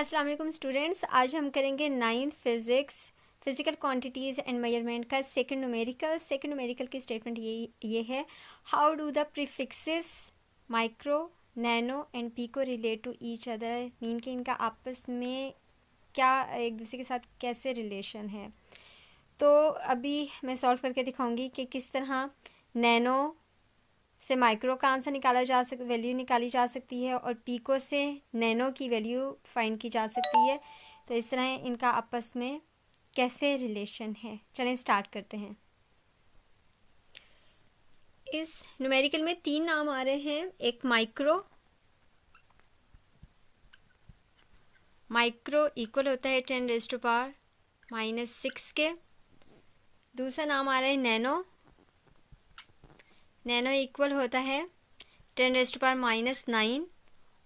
अस्सलाम वालेकुम स्टूडेंट्स आज हम करेंगे ninth physics physical quantities and measurement का सेकंड न्यूमेरिकल सेकंड न्यूमेरिकल की स्टेटमेंट ये ये है how do the prefixes micro nano and pico relate to each other mean कि इनका आपस में क्या एक दूसरे के साथ कैसे रिलेशन है तो अभी मैं सॉल्व करके दिखाऊंगी कि किस तरह नैनो से माइक्रो का आंसर निकाला जा सक वैल्यू निकाली जा सकती है और पीको से नैनो की वैल्यू फाइंड की जा सकती है तो इस तरह इनका आपस में कैसे रिलेशन है चलें स्टार्ट करते हैं इस न्यूमेरिकल में तीन नाम आ रहे हैं एक माइक्रो माइक्रो इक्वल होता है ten raise to power minus six के दूसरा नाम आ रहा है नैनो नैनो इक्वल होता है ten raised power minus nine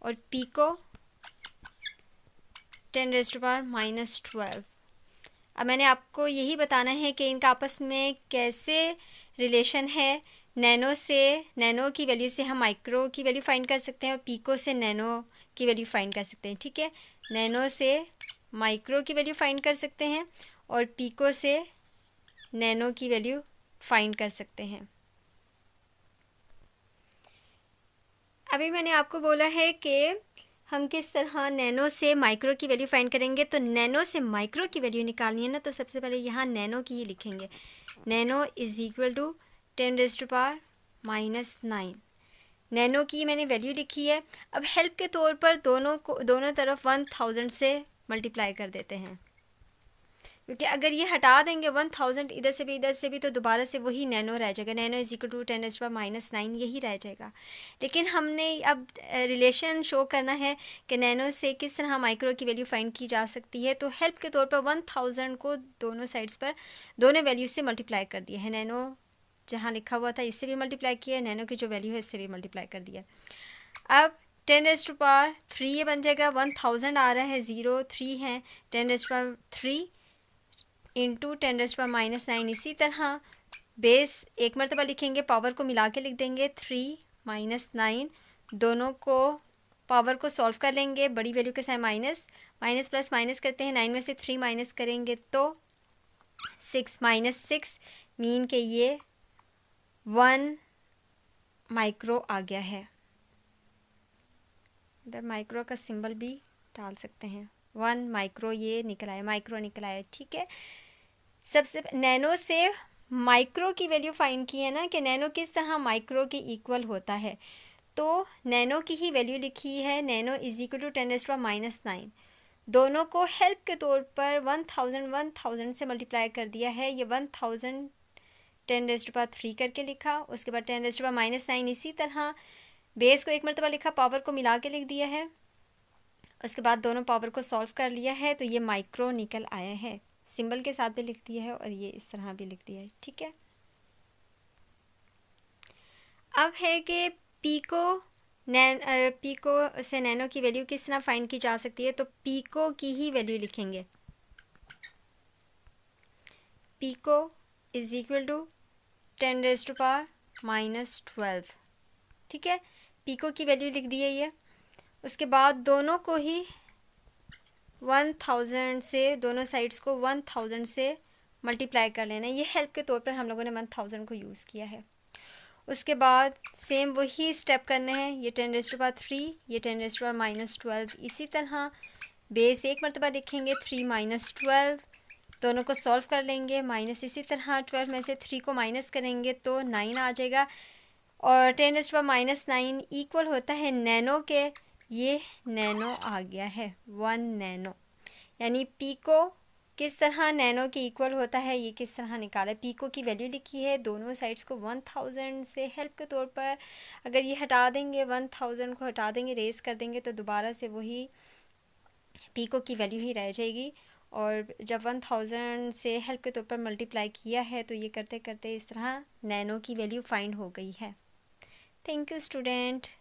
और pico ten raised power minus twelve अब मैंने आपको यही बताना है कि इनका आपस में कैसे रिलेशन है नैनो से नैनो की वैल्यू से हम माइक्रो की वैल्यू फाइंड कर सकते हैं और पीको से नैनो की वैल्यू फाइंड कर सकते हैं ठीक है नैनो से माइक्रो की वैल्यू फाइंड कर सकते हैं और पीको से नैनो की वैल्यू फाइंड कर सकते हैं अभी मैंने आपको बोला है कि हम किस तरह नैनो से माइक्रो की वैल्यू फाइंड करेंगे तो नैनो से माइक्रो की वैल्यू निकालनी है ना तो सबसे पहले यहाँ नैनो की ही लिखेंगे nano is equal to ten raise to power minus nine nano की मैंने वैल्यू लिखी है अब हेल्प के तौर पर दोनों को दोनों तरफ वन थाउजेंड से मल्टीप्लाई कर देते हैं क्योंकि अगर ये हटा देंगे वन थाउजेंड इधर से भी इधर से भी तो दोबारा से वही नैनो रह जाएगा nano is equal to ten raise power minus nine यही रह जाएगा लेकिन हमने अब रिलेशन शो करना है कि नैनो से किस तरह माइक्रो की वैल्यू फाइंड की जा सकती है तो हेल्प के तौर पर वन थाउजेंड को दोनों साइड्स पर दोनों वैल्यू से मल्टीप्लाई कर दिया है नैनो जहाँ लिखा हुआ था इससे भी मल्टीप्लाई किया है नैनो की जो वैल्यू है इससे भी मल्टीप्लाई कर दिया अब टेन एज टू थ्री ये बन जाएगा वन थाउजेंड आ रहा है ज़ीरो थ्री है ten raise to power three into ten raised power minus nine इसी तरह बेस एक मरतबा लिखेंगे पावर को मिला के लिख देंगे थ्री माइनस नाइन दोनों को पावर को सॉल्व कर लेंगे बड़ी वैल्यू के साथ माइनस माइनस प्लस माइनस करते हैं नाइन में से थ्री माइनस करेंगे तो सिक्स माइनस सिक्स मीन के ये वन माइक्रो आ गया है इधर माइक्रो का सिंबल भी डाल सकते हैं वन माइक्रो ये निकला है माइक्रो निकला है ठीक है सबसे नैनो से माइक्रो की वैल्यू फाइंड की है ना कि नैनो किस तरह माइक्रो के इक्वल होता है तो नैनो की ही वैल्यू लिखी है nano is equal to ten एस्ट्रा माइनस नाइन दोनों को हेल्प के तौर पर वन थाउजेंड वन थाउजेंड से मल्टीप्लाई कर दिया है ये one thousand ten raised power three करके लिखा उसके बाद ten raised power minus nine इसी तरह बेस को एक मरतबा लिखा पावर को मिला के लिख दिया है उसके बाद दोनों पावर को सॉल्व कर लिया है तो ये माइक्रो निकल आया है सिंबल के साथ भी लिख दिया है और ये इस तरह भी लिख दिया है ठीक है अब है कि पीको नैन पीको से नैनो की वैल्यू किस तरह फाइंड की जा सकती है तो पीको की ही वैल्यू लिखेंगे pico is equal to ten raise to power minus twelve ठीक है पीको की वैल्यू लिख दी है ये उसके बाद दोनों को ही वन थाउजेंड से दोनों साइड्स को वन थाउजेंड से मल्टीप्लाई कर लेना ये हेल्प के तौर पर हम लोगों ने वन थाउजेंड को यूज़ किया है उसके बाद सेम वही स्टेप करने हैं ये टेन रेस्ट पावर थ्री ये ten raised power minus twelve इसी तरह बेस एक मरतबा लिखेंगे थ्री माइनस ट्वेल्व दोनों को सॉल्व कर लेंगे माइनस इसी तरह ट्वेल्व में से थ्री को माइनस करेंगे तो नाइन आ जाएगा और ten raised power minus nine equal होता है नैनो के ये नैनो आ गया है वन नैनो यानी पीको किस तरह नैनो के इक्वल होता है ये किस तरह निकाला पीको की वैल्यू लिखी है दोनों साइड्स को वन थाउजेंड से हेल्प के तौर पर अगर ये हटा देंगे वन थाउजेंड को हटा देंगे रेस कर देंगे तो दोबारा से वही पीको की वैल्यू ही रह जाएगी और जब वन थाउजेंड से हेल्प के तौर पर मल्टीप्लाई किया है तो ये करते करते इस तरह नैनो की वैल्यू फाइंड हो गई है थैंक यू स्टूडेंट